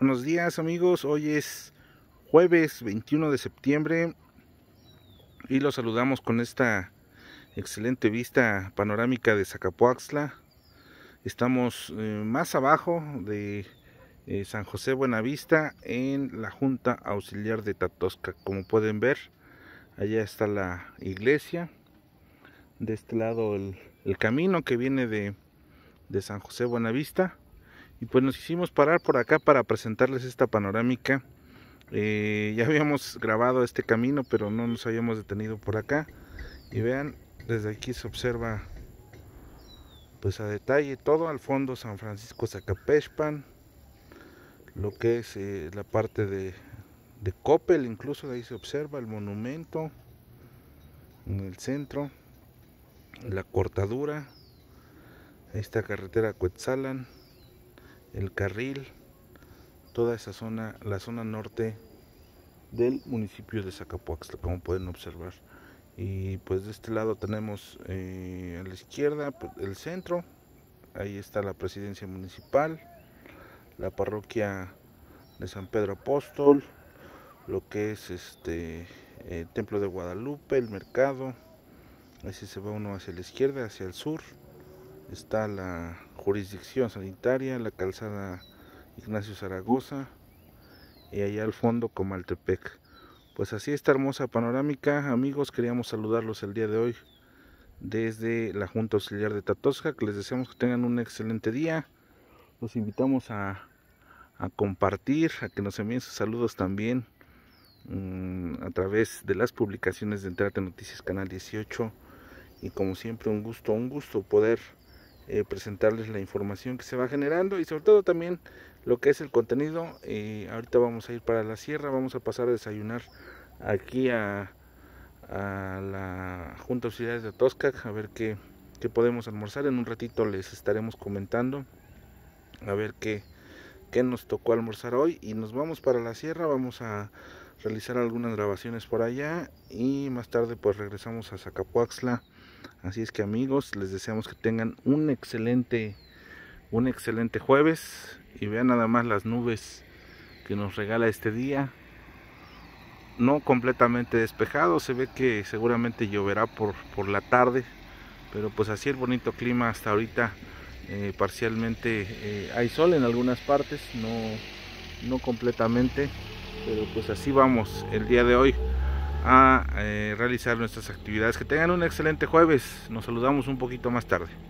Buenos días amigos, hoy es jueves 21 de septiembre y los saludamos con esta excelente vista panorámica de Zacapoaxtla. Estamos eh, más abajo de eh, San José Buenavista en la Junta Auxiliar de Tatosca. Como pueden ver, allá está la iglesia. De este lado el, camino que viene de, de San José Buenavista. Y pues nos hicimos parar por acá para presentarles esta panorámica. Eh, ya habíamos grabado este camino, pero no nos habíamos detenido por acá. Y vean, desde aquí se observa pues a detalle todo al fondo San Francisco Zacapeshpan, lo que es eh, la parte de, de Coppel, incluso de ahí se observa el monumento en el centro, la cortadura, esta carretera Coetzalan el carril, toda esa zona, la zona norte del municipio de Zacapuaxtla, como pueden observar. Y pues de este lado tenemos eh, a la izquierda pues, el centro, ahí está la presidencia municipal, la parroquia de San Pedro Apóstol, lo que es este eh, templo de Guadalupe, el mercado, así se va uno hacia la izquierda, hacia el sur, está la jurisdicción sanitaria, la calzada Ignacio Zaragoza y allá al fondo Comaltepec. Pues así esta hermosa panorámica, amigos, queríamos saludarlos el día de hoy desde la Junta Auxiliar de Tatosca, que les deseamos que tengan un excelente día. Los invitamos a, compartir, a que nos envíen sus saludos también mm, a través de las publicaciones de Entrate Noticias Canal 18. Y como siempre, un gusto, un gusto poder eh, presentarles la información que se va generando y sobre todo también lo que es el contenido. Eh, ahorita vamos a ir para la sierra, vamos a pasar a desayunar aquí a, la Junta de ciudades de Tosca a ver qué, podemos almorzar. En un ratito les estaremos comentando a ver qué, qué nos tocó almorzar hoy y nos vamos para la sierra, vamos a realizar algunas grabaciones por allá y más tarde pues regresamos a Zacapuaxla Así es que amigos, les deseamos que tengan un excelente, un excelente jueves y vean nada más las nubes que nos regala este día. No completamente despejado, se ve que seguramente lloverá por, la tarde, pero pues así el bonito clima hasta ahorita. Eh, parcialmente eh, hay sol en algunas partes, no completamente, pero pues así vamos el día de hoy a eh, realizar nuestras actividades. Que tengan un excelente jueves. Nos saludamos un poquito más tarde.